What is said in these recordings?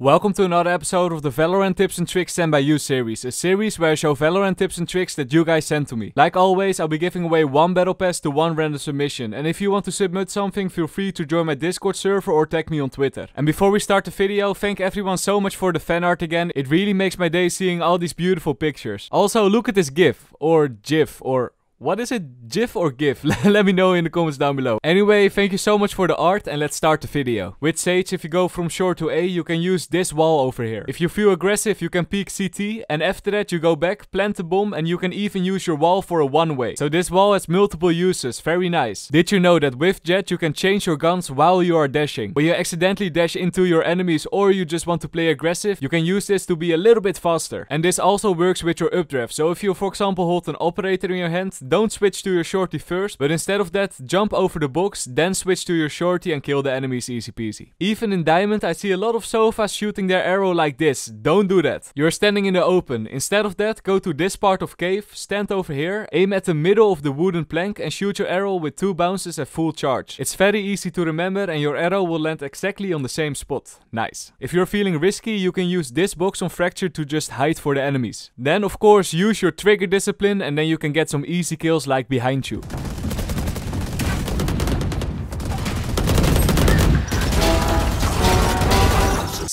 Welcome to another episode of the Valorant Tips and Tricks Sent by You series, a series where I show Valorant tips and tricks that you guys send to me. Like always, I'll be giving away one battle pass to one random submission, and if you want to submit something, feel free to join my Discord server or tag me on Twitter. And before we start the video, thank everyone so much for the fan art again, it really makes my day seeing all these beautiful pictures. Also, look at this GIF, or GIF, or what is it, GIF or GIF? Let me know in the comments down below. Anyway, thank you so much for the art and let's start the video. With Sage, if you go from shore to A, you can use this wall over here. If you feel aggressive, you can peek CT and after that you go back, plant the bomb and you can even use your wall for a one-way. So this wall has multiple uses, very nice. Did you know that with Jet you can change your guns while you are dashing? When you accidentally dash into your enemies or you just want to play aggressive, you can use this to be a little bit faster. And this also works with your updraft, so if you for example hold an operator in your hand, don't switch to your shorty first, but instead of that, jump over the box, then switch to your shorty and kill the enemies easy peasy. Even in Diamond, I see a lot of Sofas shooting their arrow like this. Don't do that. You're standing in the open. Instead of that, go to this part of cave, stand over here, aim at the middle of the wooden plank and shoot your arrow with two bounces at full charge. It's very easy to remember and your arrow will land exactly on the same spot. Nice. If you're feeling risky, you can use this box on Fracture to just hide for the enemies. Then of course use your trigger discipline and then you can get some easy Ezekiel's like behind you.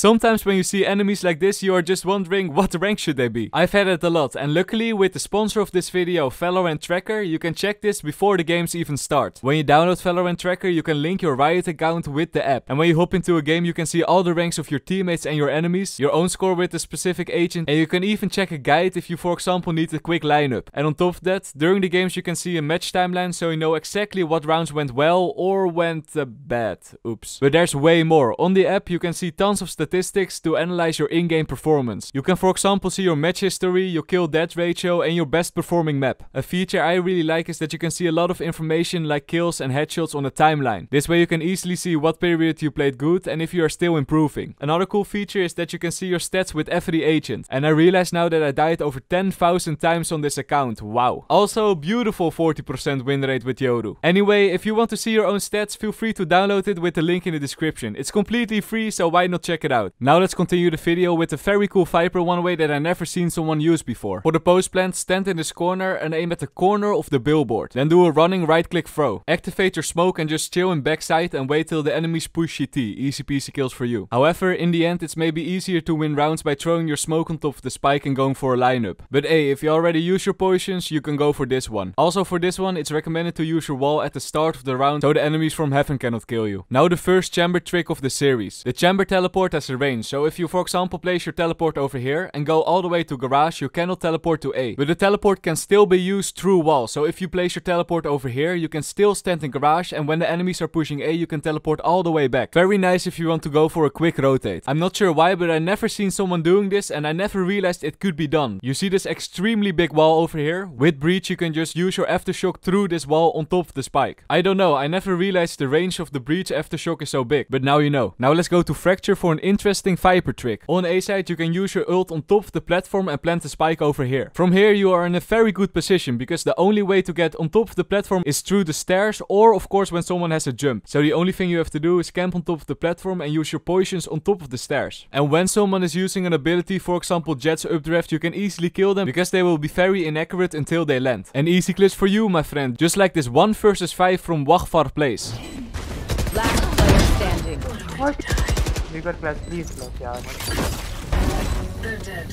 Sometimes when you see enemies like this you are just wondering what rank should they be. I've had it a lot and luckily with the sponsor of this video Valorant Tracker you can check this before the games even start. When you download Valorant Tracker you can link your Riot account with the app and when you hop into a game you can see all the ranks of your teammates and your enemies, your own score with a specific agent and you can even check a guide if you for example need a quick lineup. And on top of that during the games you can see a match timeline so you know exactly what rounds went well or went uh, bad. Oops. But there's way more. On the app you can see tons of statistics statistics to analyze your in-game performance. You can for example see your match history, your kill death ratio and your best performing map. A feature I really like is that you can see a lot of information like kills and headshots on a timeline. This way you can easily see what period you played good and if you are still improving. Another cool feature is that you can see your stats with every agent. And I realize now that I died over 10,000 times on this account, wow. Also beautiful 40% win rate with Yoru. Anyway, if you want to see your own stats, feel free to download it with the link in the description. It's completely free, so why not check it out out. Now let's continue the video with a very cool Viper one way that I never seen someone use before. For the post plant, stand in this corner and aim at the corner of the billboard. Then do a running right click throw. Activate your smoke and just chill in backside and wait till the enemies push CT. Easy peasy kills for you. However, in the end it's maybe easier to win rounds by throwing your smoke on top of the spike and going for a lineup. But hey, if you already use your potions, you can go for this one. Also for this one, it's recommended to use your wall at the start of the round so the enemies from heaven cannot kill you. Now the first chamber trick of the series. The chamber teleport has the range. So if you for example place your teleport over here and go all the way to garage, you cannot teleport to A. But the teleport can still be used through wall. So if you place your teleport over here, you can still stand in garage and when the enemies are pushing A, you can teleport all the way back. Very nice if you want to go for a quick rotate. I'm not sure why, but I never seen someone doing this and I never realized it could be done. You see this extremely big wall over here? With breach, you can just use your aftershock through this wall on top of the spike. I don't know, I never realized the range of the breach aftershock is so big, but now you know. Now let's go to fracture for an inch interesting Viper trick. On A side, you can use your ult on top of the platform and plant the spike over here. From here, you are in a very good position because the only way to get on top of the platform is through the stairs or of course when someone has a jump. So the only thing you have to do is camp on top of the platform and use your potions on top of the stairs. And when someone is using an ability, for example Jet's updraft, you can easily kill them because they will be very inaccurate until they land. An easy glitch for you, my friend. Just like this 1 versus 5 from Wachfar Place. Last player standing. What? bigger class, please, class, yeah. They're dead.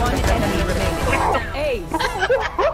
One enemy remaining. Ace.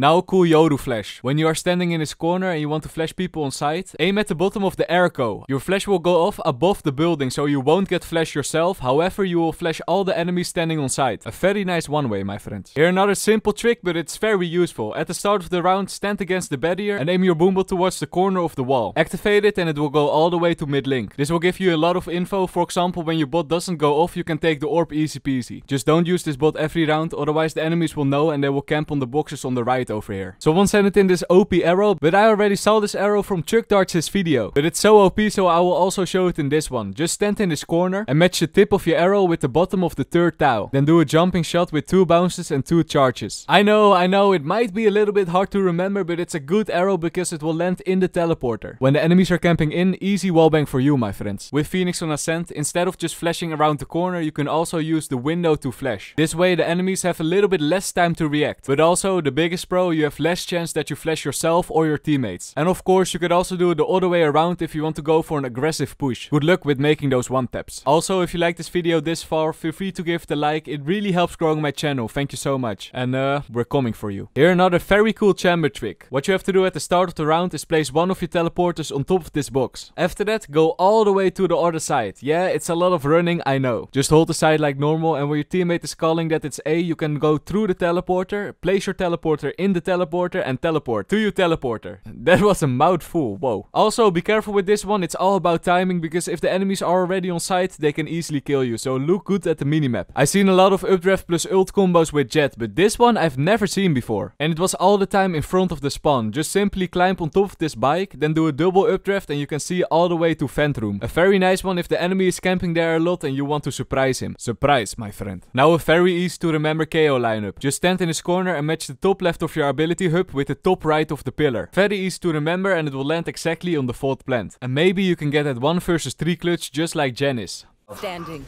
Now cool Yoru flash. When you are standing in this corner and you want to flash people on site, aim at the bottom of the airco. Your flash will go off above the building so you won't get flashed yourself, however you will flash all the enemies standing on site. A very nice one way my friends. Here another simple trick but it's very useful. At the start of the round stand against the barrier and aim your boomer towards the corner of the wall. Activate it and it will go all the way to mid link. This will give you a lot of info, for example when your bot doesn't go off you can take the orb easy peasy. Just don't use this bot every round otherwise the enemies will know and they will camp on the boxes on the right over here. So one sent it in this OP arrow, but I already saw this arrow from Chuck Darts' video. But it's so OP, so I will also show it in this one. Just stand in this corner and match the tip of your arrow with the bottom of the third tile. Then do a jumping shot with two bounces and two charges. I know, I know, it might be a little bit hard to remember, but it's a good arrow because it will land in the teleporter. When the enemies are camping in, easy wallbang for you, my friends. With Phoenix on Ascent, instead of just flashing around the corner, you can also use the window to flash. This way the enemies have a little bit less time to react. But also, the biggest pro pro, you have less chance that you flash yourself or your teammates. And of course, you could also do it the other way around if you want to go for an aggressive push. Good luck with making those one taps. Also, if you like this video this far, feel free to give the like. It really helps growing my channel. Thank you so much. And uh, we're coming for you. Here another very cool chamber trick. What you have to do at the start of the round is place one of your teleporters on top of this box. After that, go all the way to the other side. Yeah, it's a lot of running, I know. Just hold the side like normal and when your teammate is calling that it's A, you can go through the teleporter, place your teleporter in in the teleporter and teleport to your teleporter. That was a mouthful, whoa. Also, be careful with this one, it's all about timing because if the enemies are already on site, they can easily kill you, so look good at the minimap. I've seen a lot of updraft plus ult combos with Jet, but this one I've never seen before. And it was all the time in front of the spawn, just simply climb on top of this bike, then do a double updraft and you can see all the way to vent room. A very nice one if the enemy is camping there a lot and you want to surprise him. Surprise, my friend. Now a very easy to remember KO lineup. Just stand in his corner and match the top left of your your ability hub with the top right of the pillar. Very easy to remember and it will land exactly on the 4th plant. And maybe you can get that 1 versus 3 clutch just like Janice. Standing.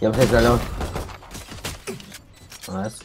You have alone. Nice.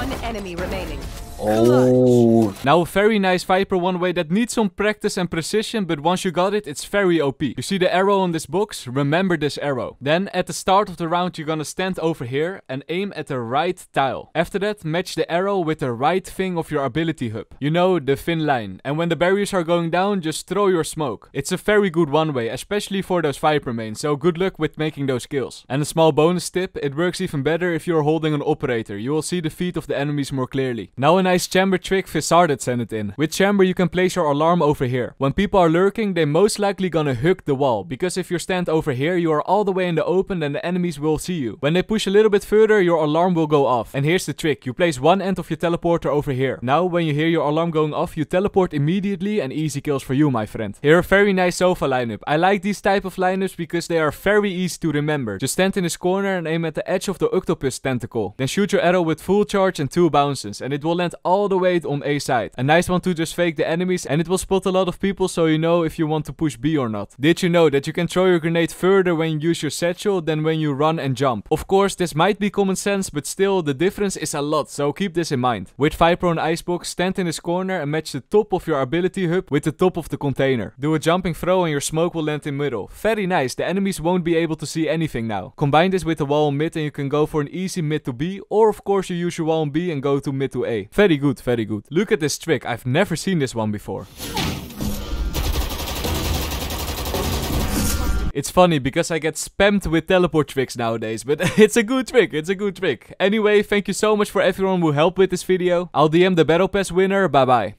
One enemy remaining. Oh. Now a very nice Viper one way that needs some practice and precision, but once you got it, it's very OP. You see the arrow on this box? Remember this arrow. Then at the start of the round, you're gonna stand over here and aim at the right tile. After that, match the arrow with the right thing of your ability hub. You know, the thin line. And when the barriers are going down, just throw your smoke. It's a very good one way, especially for those Viper mains, so good luck with making those kills. And a small bonus tip, it works even better if you're holding an operator. You will see the feet of the enemies more clearly. Now in nice chamber trick fissarded sent it in. With chamber you can place your alarm over here. When people are lurking they most likely gonna hook the wall because if you stand over here you are all the way in the open then the enemies will see you. When they push a little bit further your alarm will go off. And here's the trick, you place one end of your teleporter over here. Now when you hear your alarm going off you teleport immediately and easy kills for you my friend. Here a very nice sofa lineup. I like these type of lineups because they are very easy to remember. Just stand in this corner and aim at the edge of the octopus tentacle. Then shoot your arrow with full charge and two bounces and it will land all the way on A side. A nice one to just fake the enemies and it will spot a lot of people so you know if you want to push B or not. Did you know that you can throw your grenade further when you use your satchel than when you run and jump? Of course this might be common sense but still the difference is a lot so keep this in mind. With Viper on Icebox stand in this corner and match the top of your ability hub with the top of the container. Do a jumping throw and your smoke will land in middle. Very nice, the enemies won't be able to see anything now. Combine this with the wall on mid and you can go for an easy mid to B or of course you use your wall on B and go to mid to A. Very very good, very good. Look at this trick. I've never seen this one before. It's funny because I get spammed with teleport tricks nowadays, but it's a good trick, it's a good trick. Anyway, thank you so much for everyone who helped with this video. I'll DM the battle pass winner, bye bye.